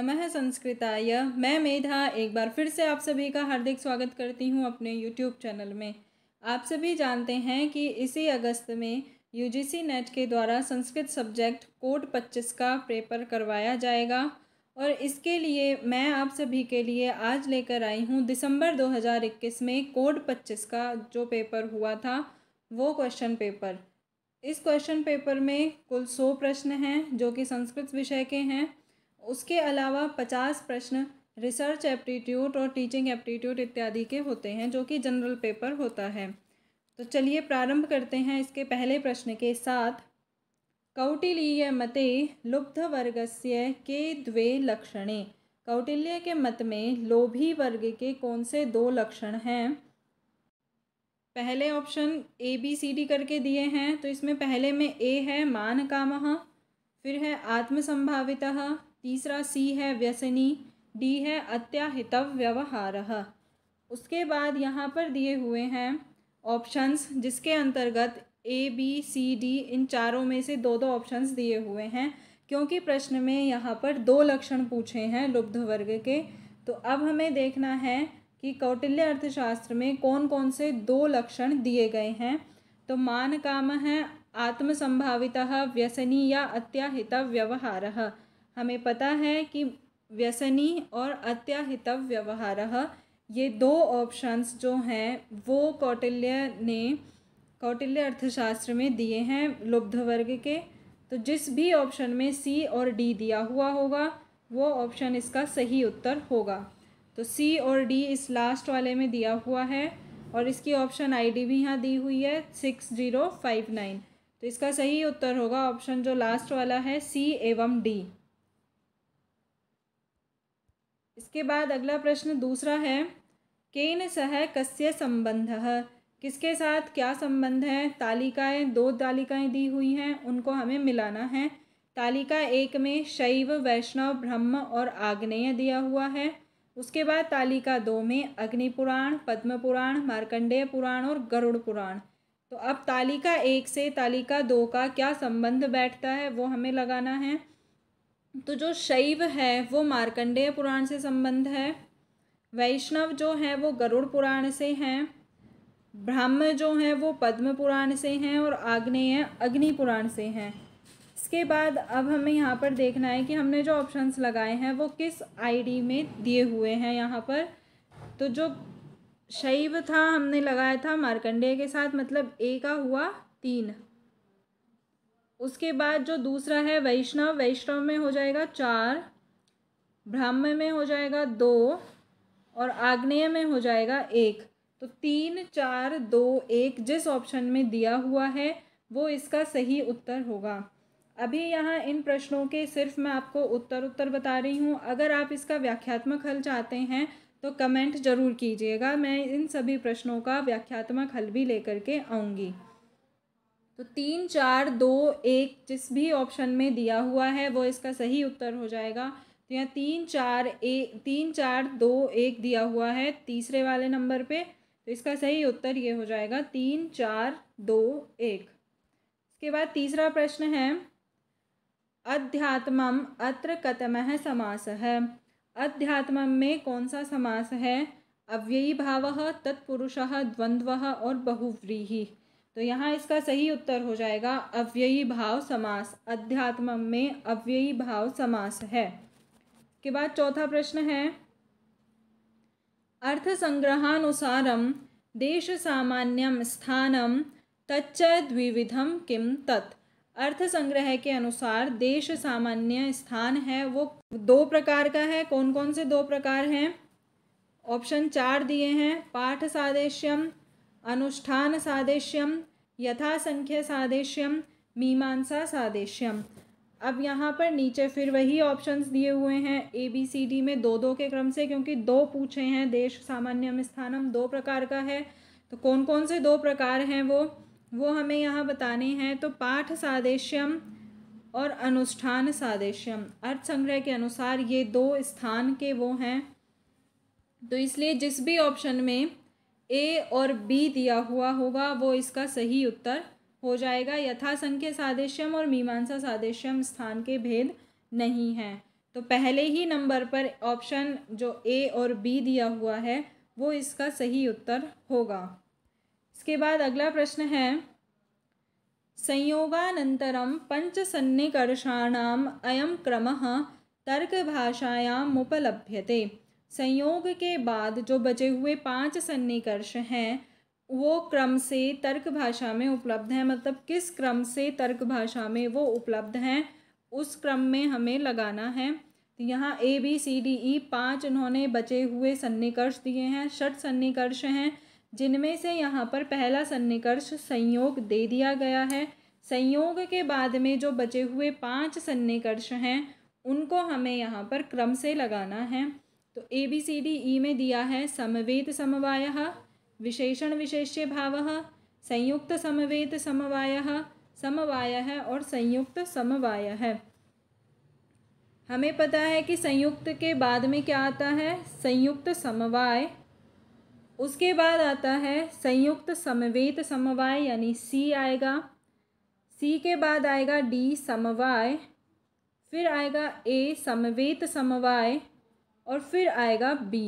नमः संस्कृताय मैं मेधा एक बार फिर से आप सभी का हार्दिक स्वागत करती हूँ अपने यूट्यूब चैनल में आप सभी जानते हैं कि इसी अगस्त में यूजीसी नेट के द्वारा संस्कृत सब्जेक्ट कोड पच्चीस का पेपर करवाया जाएगा और इसके लिए मैं आप सभी के लिए आज लेकर आई हूँ दिसंबर 2021 में कोड पच्चीस का जो पेपर हुआ था वो क्वेश्चन पेपर इस क्वेश्चन पेपर में कुल सौ प्रश्न हैं जो कि संस्कृत विषय के हैं उसके अलावा पचास प्रश्न रिसर्च एप्टीट्यूड और टीचिंग एप्टीट्यूड इत्यादि के होते हैं जो कि जनरल पेपर होता है तो चलिए प्रारंभ करते हैं इसके पहले प्रश्न के साथ कौटिलीय मते लुब्ध से के द्वे लक्षणे कौटिल्य के मत में लोभी वर्ग के कौन से दो लक्षण हैं पहले option A B C D करके दिए हैं तो इसमें पहले में ए है मान कामह फिर है आत्मसंभाविता तीसरा सी है व्यसनी डी है अत्याहितव व्यवहार उसके बाद यहाँ पर दिए हुए हैं ऑप्शंस जिसके अंतर्गत ए बी सी डी इन चारों में से दो दो ऑप्शंस दिए हुए हैं क्योंकि प्रश्न में यहाँ पर दो लक्षण पूछे हैं लुब्ध वर्ग के तो अब हमें देखना है कि कौटिल्य अर्थशास्त्र में कौन कौन से दो लक्षण दिए गए हैं तो मान काम है आत्मसंभाविता व्यसनी या अत्याहित व्यवहार हमें पता है कि व्यसनी और अत्याहितव व्यवहार ये दो ऑप्शंस जो हैं वो कौटिल्य ने कौटिल्य अर्थशास्त्र में दिए हैं लुब्ध वर्ग के तो जिस भी ऑप्शन में सी और डी दिया हुआ होगा वो ऑप्शन इसका सही उत्तर होगा तो सी और डी इस लास्ट वाले में दिया हुआ है और इसकी ऑप्शन आईडी भी यहाँ दी हुई है सिक्स जीरो फाइव नाइन तो इसका सही उत्तर होगा ऑप्शन जो लास्ट वाला है सी एवं डी इसके बाद अगला प्रश्न दूसरा है केन सह कस्य संबंध किसके साथ क्या संबंध है तालिकाएं दो तालिकाएं दी हुई हैं उनको हमें मिलाना है तालिका एक में शैव वैष्णव ब्रह्म और आग्नेय दिया हुआ है उसके बाद तालिका दो में अग्निपुराण पद्म पुराण मार्कंडेय पुराण और गरुड़ पुराण तो अब तालिका एक से तालिका दो का क्या संबंध बैठता है वो हमें लगाना है तो जो शैव है वो मार्कंडेय पुराण से संबंध है वैष्णव जो है वो गरुड़ पुराण से हैं ब्राह्म जो हैं वो पद्म पुराण से हैं और आग्नेय अग्नि पुराण से हैं इसके बाद अब हमें यहाँ पर देखना है कि हमने जो ऑप्शंस लगाए हैं वो किस आईडी में दिए हुए हैं यहाँ पर तो जो शैव था हमने लगाया था मार्कंडेय के साथ मतलब ए का हुआ तीन उसके बाद जो दूसरा है वैष्णव वैष्णव में हो जाएगा चार ब्राह्म में हो जाएगा दो और आग्नेय में हो जाएगा एक तो तीन चार दो एक जिस ऑप्शन में दिया हुआ है वो इसका सही उत्तर होगा अभी यहाँ इन प्रश्नों के सिर्फ मैं आपको उत्तर उत्तर बता रही हूँ अगर आप इसका व्याख्यात्मक हल चाहते हैं तो कमेंट ज़रूर कीजिएगा मैं इन सभी प्रश्नों का व्याख्यात्मक हल भी लेकर के आऊँगी तो तीन चार दो एक जिस भी ऑप्शन में दिया हुआ है वो इसका सही उत्तर हो जाएगा तो यहाँ तीन चार ए तीन चार दो एक दिया हुआ है तीसरे वाले नंबर पे तो इसका सही उत्तर ये हो जाएगा तीन चार दो एक इसके बाद तीसरा प्रश्न है अध्यात्मम अत्र कतम समास है अध्यात्मम में कौन सा समास है अव्ययी भाव तत्पुरुष द्वंद्व और बहुव्रीही तो यहाँ इसका सही उत्तर हो जाएगा अव्ययी भाव समास अध्यात्म में अव्ययी भाव समास है के बाद चौथा प्रश्न है अर्थ संग्रहानुसारम देश सामान्यम स्थानम तच्च द्विविधम किम तत् अर्थ संग्रह के अनुसार देश सामान्य स्थान है वो दो प्रकार का है कौन कौन से दो प्रकार हैं ऑप्शन चार दिए हैं पाठ सादेश्यम अनुष्ठान सादेश्यम यथासंख्य सादेश्यम मीमांसा सादेश्यम अब यहाँ पर नीचे फिर वही ऑप्शंस दिए हुए हैं ए बी सी डी में दो दो के क्रम से क्योंकि दो पूछे हैं देश सामान्यम स्थानम दो प्रकार का है तो कौन कौन से दो प्रकार हैं वो वो हमें यहाँ बताने हैं तो पाठ सादेश्यम और अनुष्ठान सादेश्यम अर्थ संग्रह के अनुसार ये दो स्थान के वो हैं तो इसलिए जिस भी ऑप्शन में ए और बी दिया हुआ होगा वो इसका सही उत्तर हो जाएगा यथासंख्य सादेश्यम और मीमांसा सादेश्यम स्थान के भेद नहीं हैं तो पहले ही नंबर पर ऑप्शन जो ए और बी दिया हुआ है वो इसका सही उत्तर होगा इसके बाद अगला प्रश्न है पंच अयम क्रम तर्क भाषायाम उपलभ्यते संयोग के बाद जो बचे हुए पांच सन्निकर्ष हैं वो क्रम से तर्क भाषा में उपलब्ध हैं मतलब किस क्रम से तर्क भाषा में वो उपलब्ध हैं उस क्रम में हमें लगाना है तो यहाँ ए बी सी डी ई पाँच इन्होंने बचे हुए सन्निकर्ष दिए हैं षट सन्निकर्ष हैं जिनमें से यहाँ पर पहला सन्निकर्ष संयोग दे दिया गया है संयोग के बाद में जो बचे हुए पांच सन्निकर्ष हैं उनको हमें यहाँ पर क्रम से लगाना है तो ए बी सी डी ई में दिया है समवेत समवाय विशेषण विशेष्य भाव संयुक्त समवेत समवाय समवाय है और संयुक्त समवाय है हमें पता है कि संयुक्त के बाद में क्या आता है संयुक्त समवाय उसके बाद आता है संयुक्त समवेत समवाय यानी सी आएगा सी के बाद आएगा डी समवाय फिर आएगा ए समवेत समवाय और फिर आएगा बी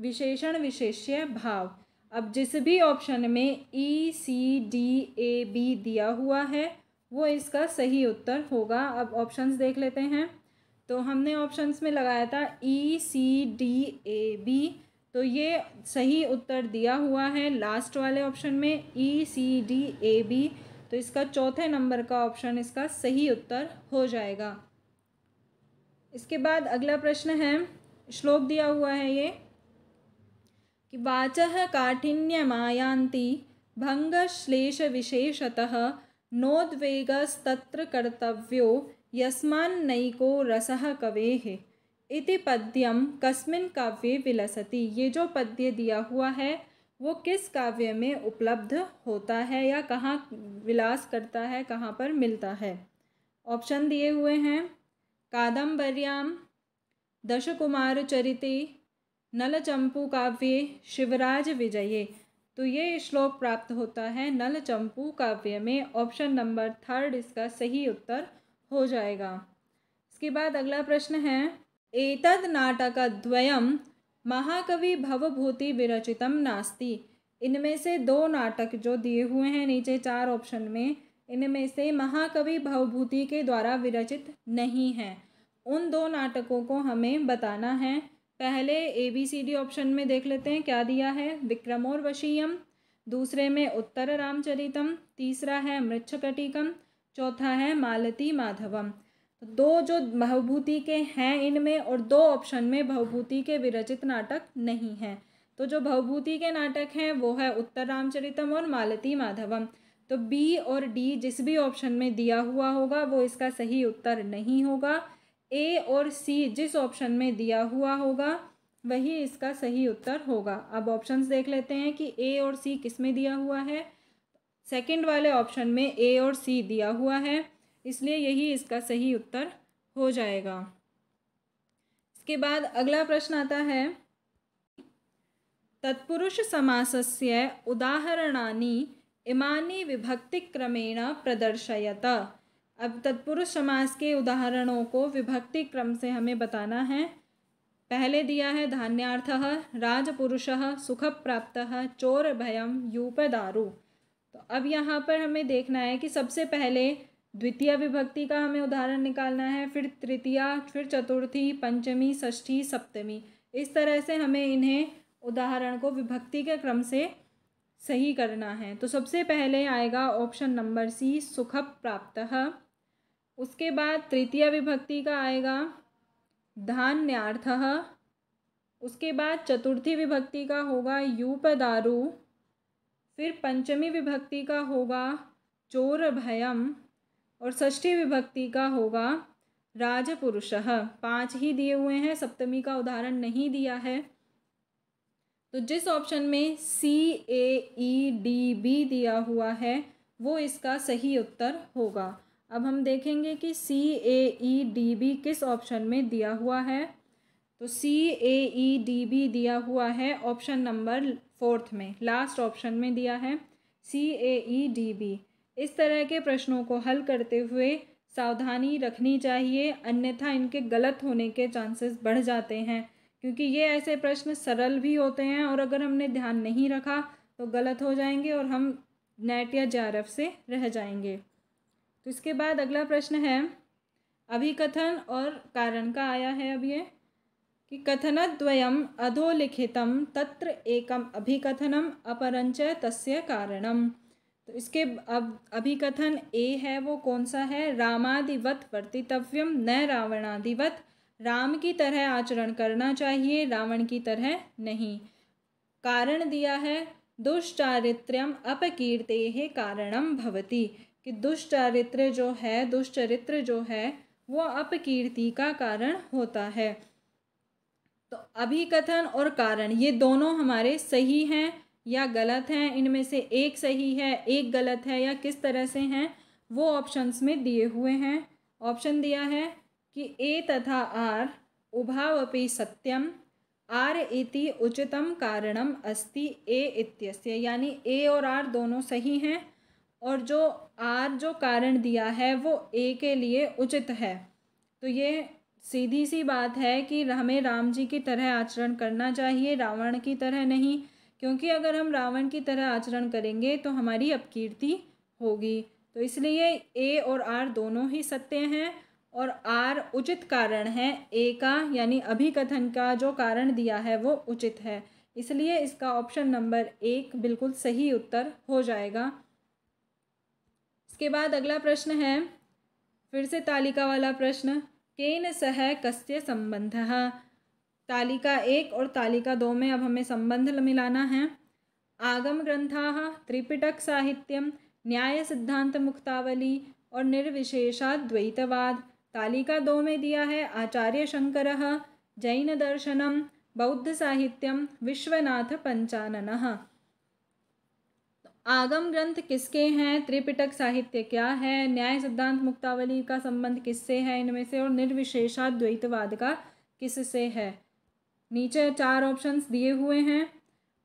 विशेषण विशेष्य भाव अब जिस भी ऑप्शन में ई सी डी ए बी दिया हुआ है वो इसका सही उत्तर होगा अब ऑप्शंस देख लेते हैं तो हमने ऑप्शंस में लगाया था ई सी डी ए बी तो ये सही उत्तर दिया हुआ है लास्ट वाले ऑप्शन में ई सी डी ए बी तो इसका चौथे नंबर का ऑप्शन इसका सही उत्तर हो जाएगा इसके बाद अगला प्रश्न है श्लोक दिया हुआ है ये कि वाच काठिन्यमायांति भंगश्लेष विशेषतः नोद्वेगस्तत्र कर्तव्यो यस्मान्नैको रस कवे इति पद्यम कस्मिन काव्य विलसति ये जो पद्य दिया हुआ है वो किस काव्य में उपलब्ध होता है या कहाँ विलास करता है कहाँ पर मिलता है ऑप्शन दिए हुए हैं कादम्बरियाम दशकुमार चरिते नलचंपू काव्य शिवराज विजये तो ये श्लोक प्राप्त होता है नलचंपू काव्य में ऑप्शन नंबर थर्ड इसका सही उत्तर हो जाएगा इसके बाद अगला प्रश्न है एतद नाटक द्वयम महाकवि भवभूति विरचितम नास्ति इनमें से दो नाटक जो दिए हुए हैं नीचे चार ऑप्शन में इनमें से महाकवि भवभूति के द्वारा विरचित नहीं हैं उन दो नाटकों को हमें बताना है पहले A B C D option में देख लेते हैं क्या दिया है विक्रम और वशीयम दूसरे में उत्तर रामचरितम तीसरा है मृक्षकटिकम चौथा है मालती माधवम तो दो जो भवभूति के हैं इनमें और दो ऑप्शन में भवभूति के विरचित नाटक नहीं हैं तो जो भवभूति के नाटक हैं वो है उत्तर रामचरितम और मालती माधवम तो बी और डी जिस भी ऑप्शन में दिया हुआ होगा वो इसका सही उत्तर नहीं होगा ए और सी जिस ऑप्शन में दिया हुआ होगा वही इसका सही उत्तर होगा अब ऑप्शंस देख लेते हैं कि ए और सी किस में दिया हुआ है सेकंड वाले ऑप्शन में ए और सी दिया हुआ है इसलिए यही इसका सही उत्तर हो जाएगा इसके बाद अगला प्रश्न आता है तत्पुरुष समासस्य उदाहरणानि विभक्ति क्रमेण प्रदर्शयता अब तत्पुरुष समास के उदाहरणों को विभक्ति क्रम से हमें बताना है पहले दिया है धान्यार्थ राजपुरुष सुख प्राप्त चोर भयम यूप दारू तो अब यहाँ पर हमें देखना है कि सबसे पहले द्वितीय विभक्ति का हमें उदाहरण निकालना है फिर तृतीय फिर चतुर्थी पंचमी षष्ठी सप्तमी इस तरह से हमें इन्हें उदाहरण को विभक्ति के क्रम से सही करना है तो सबसे पहले आएगा ऑप्शन नंबर सी सुख प्राप्त उसके बाद तृतीय विभक्ति का आएगा धान्यार्थ उसके बाद चतुर्थी विभक्ति का होगा यूपदारु फिर पंचमी विभक्ति का होगा चोर भयम और षष्ठी विभक्ति का होगा राजपुरुष पांच ही दिए हुए हैं सप्तमी का उदाहरण नहीं दिया है तो जिस ऑप्शन में सी ए ई डी बी दिया हुआ है वो इसका सही उत्तर होगा अब हम देखेंगे कि C A E D B किस ऑप्शन में दिया हुआ है तो सी ए ई डी बी दिया हुआ है ऑप्शन नंबर फोर्थ में लास्ट ऑप्शन में दिया है सी ए ई डी बी इस तरह के प्रश्नों को हल करते हुए सावधानी रखनी चाहिए अन्यथा इनके गलत होने के चांसेस बढ़ जाते हैं क्योंकि ये ऐसे प्रश्न सरल भी होते हैं और अगर हमने ध्यान नहीं रखा तो गलत हो जाएंगे और हम नेट या जे से रह जाएंगे तो इसके बाद अगला प्रश्न है अभिकथन और कारण का आया है अब ये कि कथनद्वयम् अधोलिखित तत्र एकम अभिकथनम अपरंच तस्य कारणम तो इसके अब अभिकथन ए है वो कौन सा है रामादिवत वर्तितव्यम न रावणादिवत राम की तरह आचरण करना चाहिए रावण की तरह नहीं कारण दिया है दुष्चारित्र्यम अपकीर्ते कारणम भवती कि दुष्ट चरित्र जो है दुष्ट चरित्र जो है वो अपकीर्ति का कारण होता है तो अभिकथन और कारण ये दोनों हमारे सही हैं या गलत हैं इनमें से एक सही है एक गलत है या किस तरह से हैं वो ऑप्शंस में दिए हुए हैं ऑप्शन दिया है कि ए तथा आर उभावपि सत्यम आर इति उचितम कारणम अस्ति ए इत्यस्य यानी ए और आर दोनों सही हैं और जो आर जो कारण दिया है वो ए के लिए उचित है तो ये सीधी सी बात है कि हमें राम जी की तरह आचरण करना चाहिए रावण की तरह नहीं क्योंकि अगर हम रावण की तरह आचरण करेंगे तो हमारी अपकीर्ति होगी तो इसलिए ए और आर दोनों ही सत्य हैं और आर उचित कारण है ए का यानी अभिकथन का जो कारण दिया है वो उचित है इसलिए इसका ऑप्शन नंबर एक बिल्कुल सही उत्तर हो जाएगा इसके बाद अगला प्रश्न है फिर से तालिका वाला प्रश्न केन सह कस्य संबंध तालिका एक और तालिका दो में अब हमें संबंध मिलाना है आगम ग्रंथा त्रिपिटक साहित्यम न्याय सिद्धांत मुक्तावली और निर्विशेषाद्वैतवाद तालिका दो में दिया है आचार्य शंकर जैन दर्शनम बौद्ध साहित्यम विश्वनाथ पंचानन आगम ग्रंथ किसके हैं त्रिपिटक साहित्य क्या है न्याय सिद्धांत मुक्तावली का संबंध किससे है इनमें से और निर्विशेषाद्वैतवाद का किससे है नीचे चार ऑप्शंस दिए हुए हैं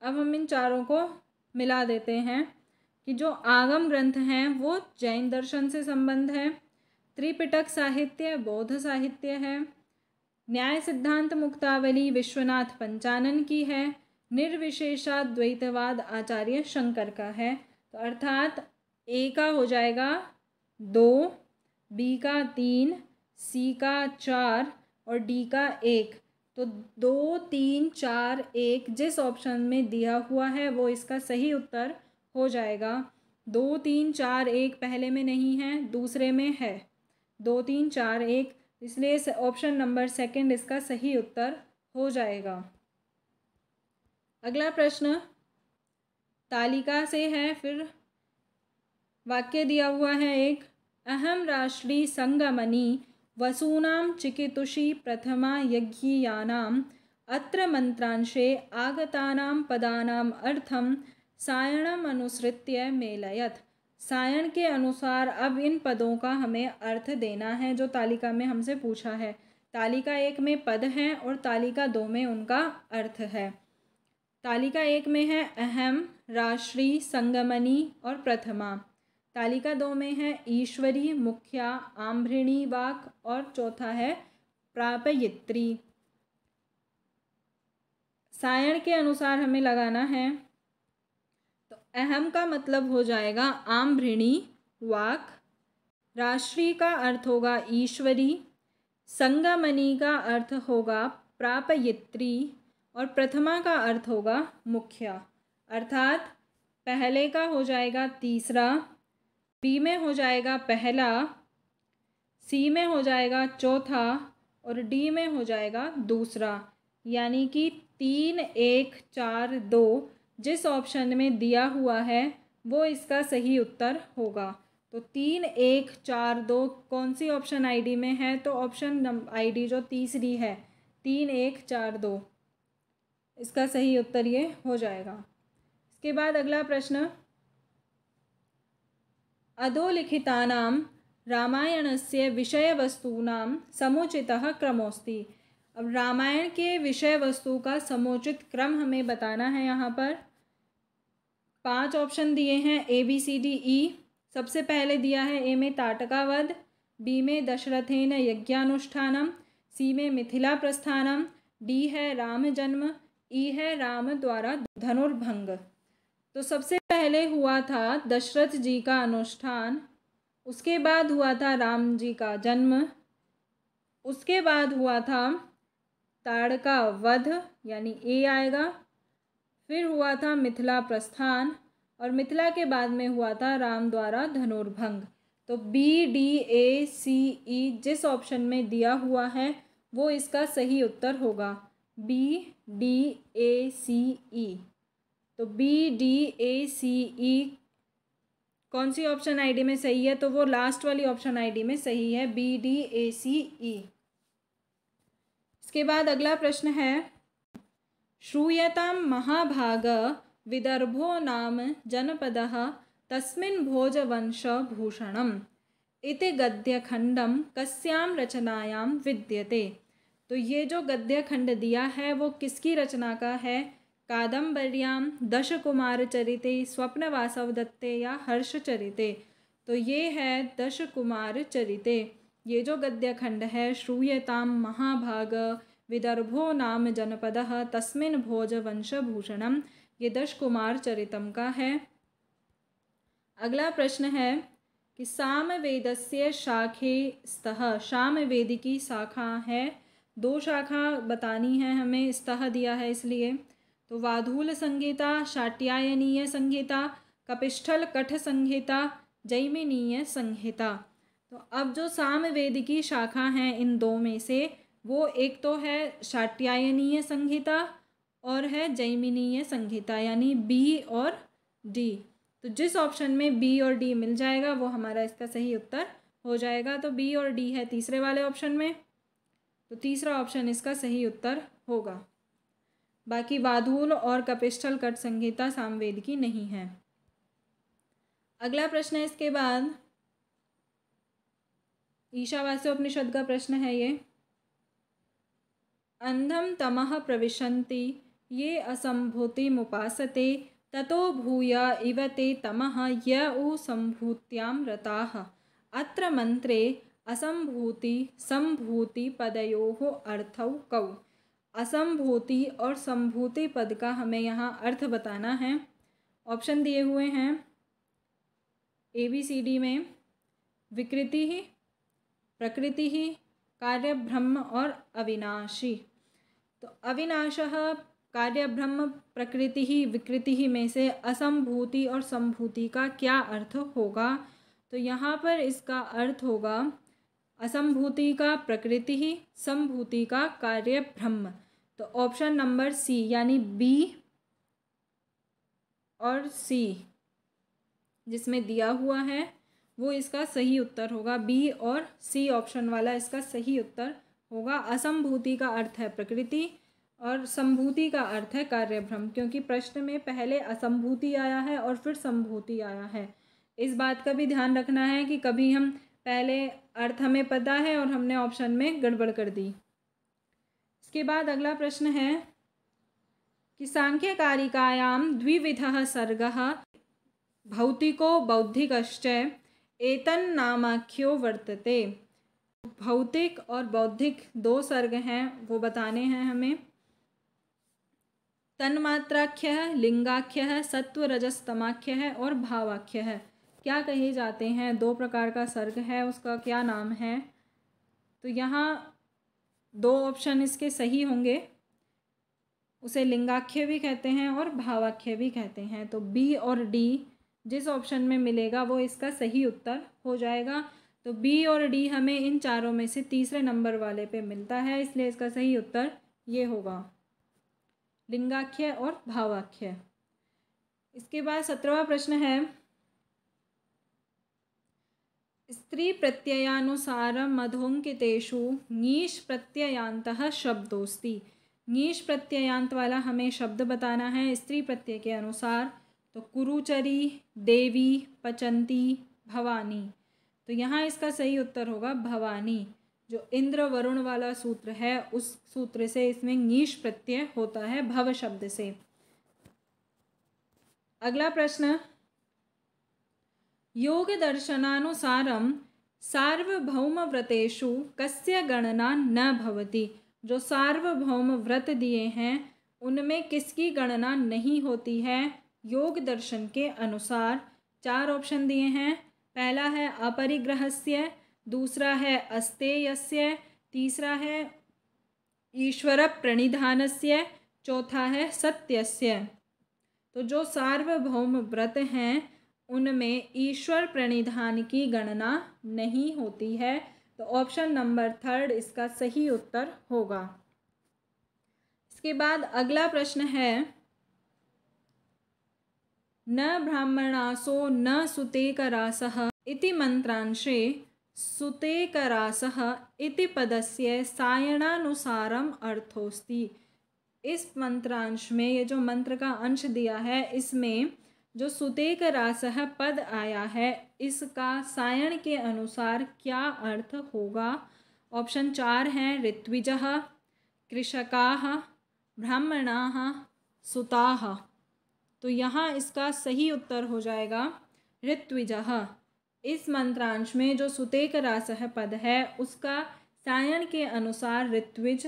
अब हम इन चारों को मिला देते हैं कि जो आगम ग्रंथ हैं वो जैन दर्शन से संबंध है त्रिपिटक साहित्य बौद्ध साहित्य है न्याय सिद्धांत मुक्तावली विश्वनाथ पंचानन की है निर्विशेषाद्वैतवाद आचार्य शंकर का है तो अर्थात ए का हो जाएगा दो बी का तीन सी का चार और डी का एक तो दो तीन चार एक जिस ऑप्शन में दिया हुआ है वो इसका सही उत्तर हो जाएगा दो तीन चार एक पहले में नहीं है दूसरे में है दो तीन चार एक इसलिए ऑप्शन नंबर सेकंड इसका सही उत्तर हो जाएगा अगला प्रश्न तालिका से है फिर वाक्य दिया हुआ है एक अहम राष्ट्रीय संगमनी वसूनाम चिकितुषी प्रथमा यज्ञीयानाम अत्र मंत्रांशे आगतानाम पदानाम अर्थम सायणम अनुसृत्य मेलयत सायण के अनुसार अब इन पदों का हमें अर्थ देना है जो तालिका में हमसे पूछा है तालिका एक में पद हैं और तालिका दो में उनका अर्थ है तालिका एक में है अहम राष्ट्रीय संगमनी और प्रथमा तालिका दो में है ईश्वरी मुख्या आम्भृणी वाक और चौथा है प्रापयित्री सायण के अनुसार हमें लगाना है तो अहम का मतलब हो जाएगा आम्भृणी वाक राष्ट्रीय का अर्थ होगा ईश्वरी संगमनी का अर्थ होगा प्रापयित्री और प्रथमा का अर्थ होगा मुख्य अर्थात पहले का हो जाएगा तीसरा बी में हो जाएगा पहला सी में हो जाएगा चौथा और डी में हो जाएगा दूसरा यानी कि तीन एक चार दो जिस ऑप्शन में दिया हुआ है वो इसका सही उत्तर होगा तो तीन एक चार दो कौन सी ऑप्शन आईडी में है तो ऑप्शन आईडी जो तीसरी है तीन एक चार दो इसका सही उत्तर ये हो जाएगा इसके बाद अगला प्रश्न अधोलिखिता रामायण से विषय वस्तूना समुचित क्रमोस्ती अब रामायण के विषय वस्तु का समुचित क्रम हमें बताना है यहाँ पर पांच ऑप्शन दिए हैं ए बी सी डी ई सबसे पहले दिया है ए में ताटकावध बी में दशरथेन यज्ञानुष्ठानम सी में मिथिला प्रस्थानम डी है राम जन्म ई है राम द्वारा धनुर्भंग तो सबसे पहले हुआ था दशरथ जी का अनुष्ठान उसके बाद हुआ था राम जी का जन्म उसके बाद हुआ था ताड़ का वध यानी ए आएगा फिर हुआ था मिथिला प्रस्थान और मिथिला के बाद में हुआ था राम द्वारा धनुर्भंग तो बी डी ए सी ई जिस ऑप्शन में दिया हुआ है वो इसका सही उत्तर होगा बी डी ए सी ई तो बी डी ए सी ई कौन सी ऑप्शन आईडी में सही है तो वो लास्ट वाली ऑप्शन आईडी में सही है बी डी ए सी ई इसके बाद अगला प्रश्न है श्रूयतां महाभाग विदर्भो नाम तस्मिन भोजवंश भूषणम इति गद्यखंडम कस्याम रचनायां विद्यते तो ये जो गद्य खंड दिया है वो किसकी रचना का है कादम्बर्याम कुमार चरिते वासव दत्ते या हर्ष चरिते तो ये है दश कुमार चरिते ये जो गद्य खंड है श्रूयताम महाभाग विदर्भो नाम जनपद तस्मिन भोज वंशभूषणम ये दश कुमार चरितम का है अगला प्रश्न है कि साम वेदस्य शाखे स्तः साम वेद की शाखा है दो शाखा बतानी है हमें स्तः दिया है इसलिए तो वाधूल संहिता शाट्यायनीय संहिता कपिष्ठल कठ संहिता जैमिनीय संहिता तो अब जो सामवेद की शाखा हैं इन दो में से वो एक तो है शाट्यायनीय संहिता और है जैमिनीय संहिता यानी बी और डी तो जिस ऑप्शन में बी और डी मिल जाएगा वो हमारा इसका सही उत्तर हो जाएगा तो बी और डी है तीसरे वाले ऑप्शन में तो तीसरा ऑप्शन इसका सही उत्तर होगा बाकी वाधूल और कपिष्ठल कट संहिता सामवेद की नहीं है अगला प्रश्न है इसके बाद ईशावास्य उपनिषद का प्रश्न है ये अंधम तमह प्रविशन्ति ये असंभूति मुपासते ततो भूय इव ते तम य उ संभूत्याम रता अत्र मंत्रे असंभूति संभूति पदयो अर्थव कौ असंभूति और संभूति पद का हमें यहाँ अर्थ बताना है ऑप्शन दिए हुए हैं ए बी सी डी में विकृति ही प्रकृति ही कार्य ब्रह्म और अविनाशी तो अविनाश कार्य ब्रह्म प्रकृति ही विकृति ही में से असंभूति और संभूति का क्या अर्थ होगा तो यहाँ पर इसका अर्थ होगा असंभूति का प्रकृति ही संभूति का कार्य ब्रह्म तो ऑप्शन नंबर सी यानी बी और सी जिसमें दिया हुआ है वो इसका सही उत्तर होगा बी और सी ऑप्शन वाला इसका सही उत्तर होगा असंभूति का अर्थ है प्रकृति और संभूति का अर्थ है कार्यभ्रम क्योंकि प्रश्न में पहले असंभूति आया है और फिर संभूति आया है इस बात का भी ध्यान रखना है कि कभी हम पहले अर्थ हमें पता है और हमने ऑप्शन में गड़बड़ कर दी इसके बाद अगला प्रश्न है कि सांख्यकारिकायाम द्विविध सर्ग भौतिको बौद्धिक एतन नामाख्यो वर्तते भौतिक और बौद्धिक दो सर्ग हैं वो बताने हैं हमें तन्मात्राख्य है लिंगाख्य है सत्व रजस्तमाख्य और भावाख्य है क्या कहे जाते हैं दो प्रकार का सर्ग है उसका क्या नाम है तो यहाँ दो ऑप्शन इसके सही होंगे उसे लिंगाख्य भी कहते हैं और भावाख्य भी कहते हैं तो बी और डी जिस ऑप्शन में मिलेगा वो इसका सही उत्तर हो जाएगा तो बी और डी हमें इन चारों में से तीसरे नंबर वाले पे मिलता है इसलिए इसका सही उत्तर ये होगा लिंगाख्य और भावाख्य इसके बाद सत्रहवा प्रश्न है स्त्री प्रत्ययानुसार मधोंकितेशु नीश प्रत्ययांत शब्दोस्ती नीश प्रत्ययांत वाला हमें शब्द बताना है स्त्री प्रत्यय के अनुसार तो कुरुचरी देवी पचंती भवानी तो यहाँ इसका सही उत्तर होगा भवानी जो इंद्र वरुण वाला सूत्र है उस सूत्र से इसमें नीश प्रत्यय होता है भव शब्द से अगला प्रश्न सार्वभौम सार्वभौमव्रतेषु कस्य गणना न भवति जो सार्वभौम व्रत दिए हैं उनमें किसकी गणना नहीं होती है योग दर्शन के अनुसार चार ऑप्शन दिए हैं पहला है अपरिग्रहस्य दूसरा है अस्तेयस्य तीसरा है ईश्वर प्रणिधान से चौथा है सत्यस्य तो जो सार्वभौम व्रत हैं उनमें ईश्वर प्रणिधान की गणना नहीं होती है तो ऑप्शन नंबर थर्ड इसका सही उत्तर होगा इसके बाद अगला प्रश्न है न ब्राह्मणासो न सुतेकरासः इति मन्त्रांशे सुतेकरासः इति पदस्य सायणानुसारम अर्थोस्ती इस मंत्रांश में ये जो मंत्र का अंश दिया है इसमें जो सुतेक रासह पद आया है इसका सायण के अनुसार क्या अर्थ होगा ऑप्शन चार हैं ऋत्विज कृषका ब्राह्मणा सुता तो यहाँ इसका सही उत्तर हो जाएगा ऋत्विज इस मंत्रांश में जो सुतेक रासह पद है उसका सायण के अनुसार ऋत्विज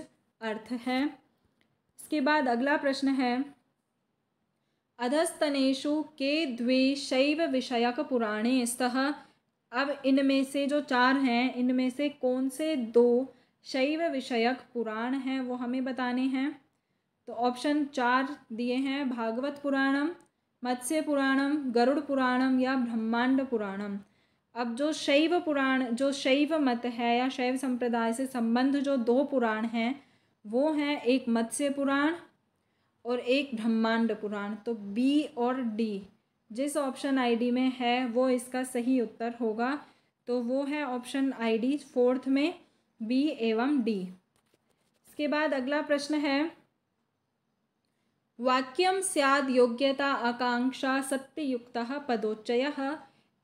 अर्थ है इसके बाद अगला प्रश्न है अधस्तनेशु के द्वे शैव विषयक पुराणे स्तः अब इनमें से जो चार हैं इनमें से कौन से दो शैव विषयक पुराण हैं वो हमें बताने हैं तो ऑप्शन चार दिए हैं भागवत पुराणम मत्स्य पुराणम गरुड़ पुराणम या ब्रह्मांड पुराणम अब जो शैव पुराण जो शैव मत है या शैव संप्रदाय से संबंध जो दो पुराण हैं वो हैं एक मत्स्य पुराण और एक ब्रह्मांड पुराण तो बी और डी जिस ऑप्शन आईडी में है वो इसका सही उत्तर होगा तो वो है ऑप्शन आईडी फोर्थ में बी एवं डी इसके बाद अगला प्रश्न है वाक्यम सियाद योग्यता आकांक्षा सत्ययुक्त पदोच्चय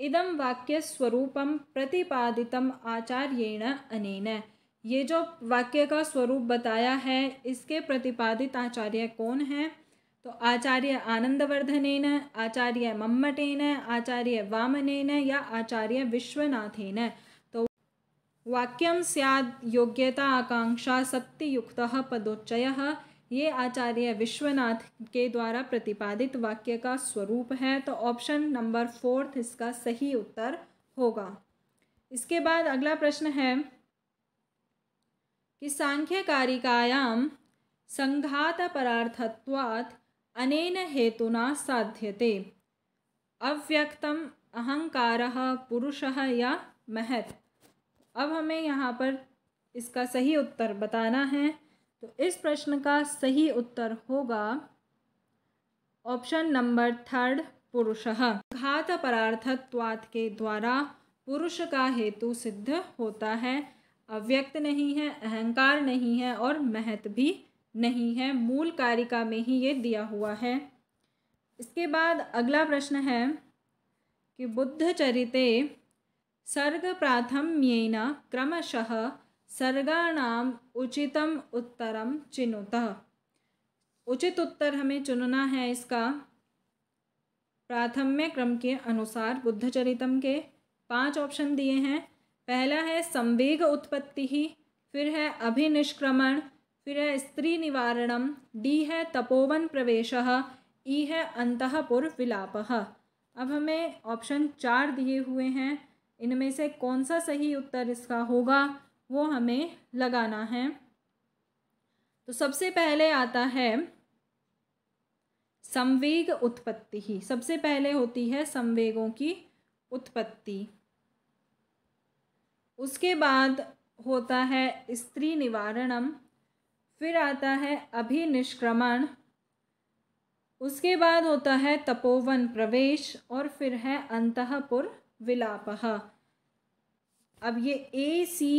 इदम वाक्य स्वरूपम प्रतिपादितम आचार्येण अनेन ये जो वाक्य का स्वरूप बताया है इसके प्रतिपादित आचार्य कौन हैं तो आचार्य आनंदवर्धन आचार्य मम्मटेन आचार्य वामन या आचार्य विश्वनाथेन तो वाक्यम सियाद योग्यता आकांक्षा सत्ययुक्त पदोच्चय ये आचार्य विश्वनाथ के द्वारा प्रतिपादित वाक्य का स्वरूप है तो ऑप्शन नंबर फोर्थ इसका सही उत्तर होगा इसके बाद अगला प्रश्न है कि सांख्यकारिकायां सङ्घातपरार्थत्वात् अनेन हेतुना साध्यते अव्यक्तम अहंकार पुरुष या महत अब हमें यहाँ पर इसका सही उत्तर बताना है तो इस प्रश्न का सही उत्तर होगा ऑप्शन नंबर थर्ड पुरुष घात परार्थत्वात् के द्वारा पुरुष का हेतु सिद्ध होता है अव्यक्त नहीं है अहंकार नहीं है और महत्व भी नहीं है मूल कारिका में ही ये दिया हुआ है इसके बाद अगला प्रश्न है कि बुद्ध चरिते सर्ग प्राथम्येन क्रमशः सर्गाणाम उचितम उत्तरम चिन्हुत उचित उत्तर हमें चुनना है इसका प्राथम्य क्रम के अनुसार बुद्ध चरितम के पांच ऑप्शन दिए हैं पहला है संवेग उत्पत्ति ही फिर है अभिनिष्क्रमण फिर है स्त्री निवारणम डी है तपोवन प्रवेश ई है अंतपुर विलाप अब हमें ऑप्शन चार दिए हुए हैं इनमें से कौन सा सही उत्तर इसका होगा वो हमें लगाना है तो सबसे पहले आता है संवेग उत्पत्ति ही सबसे पहले होती है संवेगों की उत्पत्ति उसके बाद होता है स्त्री निवारणम फिर आता है अभिनिष्क्रमण उसके बाद होता है तपोवन प्रवेश और फिर है अंतपुर विलाप अब ये ए सी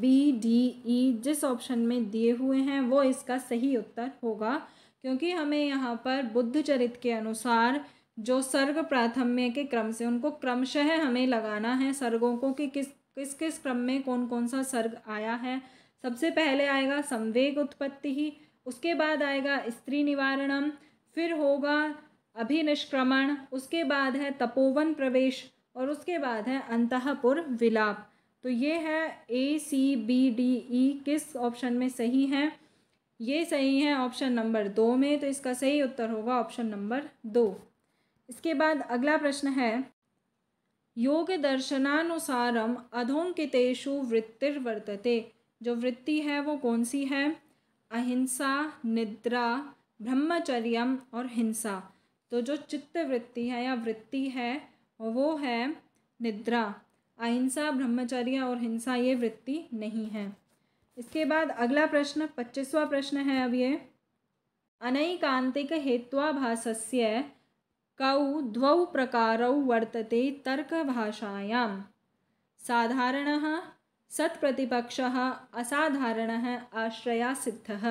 बी डी ई जिस ऑप्शन में दिए हुए हैं वो इसका सही उत्तर होगा क्योंकि हमें यहाँ पर बुद्ध चरित के अनुसार जो सर्ग प्राथम्य के क्रम से उनको क्रमशः हमें लगाना है सर्गों को कि किस किस किस क्रम में कौन कौन सा सर्ग आया है सबसे पहले आएगा संवेग उत्पत्ति ही उसके बाद आएगा स्त्री निवारणम फिर होगा अभिनिष्क्रमण उसके बाद है तपोवन प्रवेश और उसके बाद है अंतपुर विलाप तो ये है ए सी बी डी ई किस ऑप्शन में सही है ये सही है ऑप्शन नंबर दो में तो इसका सही उत्तर होगा ऑप्शन नंबर दो इसके बाद अगला प्रश्न है योगदर्शनानुसारम अधोंकितेषु वृत्तिर्वर्तते जो वृत्ति है वो कौन सी है अहिंसा निद्रा ब्रह्मचर्यम और हिंसा तो जो चित्त वृत्ति है या वृत्ति है वो है निद्रा अहिंसा ब्रह्मचर्य और हिंसा ये वृत्ति नहीं है इसके बाद अगला प्रश्न पच्चीसवा प्रश्न है अब ये अनैकांतिक हेत्वाभाष्य कौ द्वौ प्रकारौ वर्तते तर्कभाषायां साधारणः सत्प्रतिपक्षः असाधारणः आश्रयासिद्धः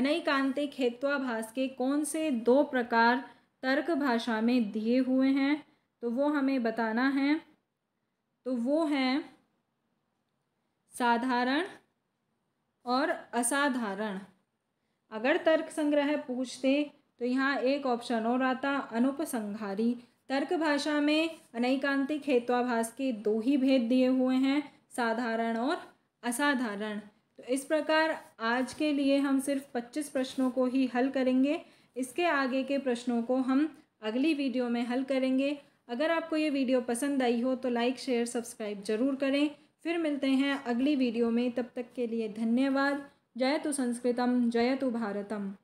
अनैकांतिक हेत्वाभास के कौन से दो प्रकार तर्क भाषा में दिए हुए हैं तो वो हमें बताना है तो वो है साधारण और असाधारण अगर तर्क संग्रह पूछते तो यहाँ एक ऑप्शन और आता अनुपसंहारी तर्क भाषा में अनैकांतिक हेत्वाभास के दो ही भेद दिए हुए हैं साधारण और असाधारण तो इस प्रकार आज के लिए हम सिर्फ पच्चीस प्रश्नों को ही हल करेंगे इसके आगे के प्रश्नों को हम अगली वीडियो में हल करेंगे अगर आपको ये वीडियो पसंद आई हो तो लाइक शेयर सब्सक्राइब जरूर करें फिर मिलते हैं अगली वीडियो में तब तक के लिए धन्यवाद जय तु संस्कृतम जय तु भारतम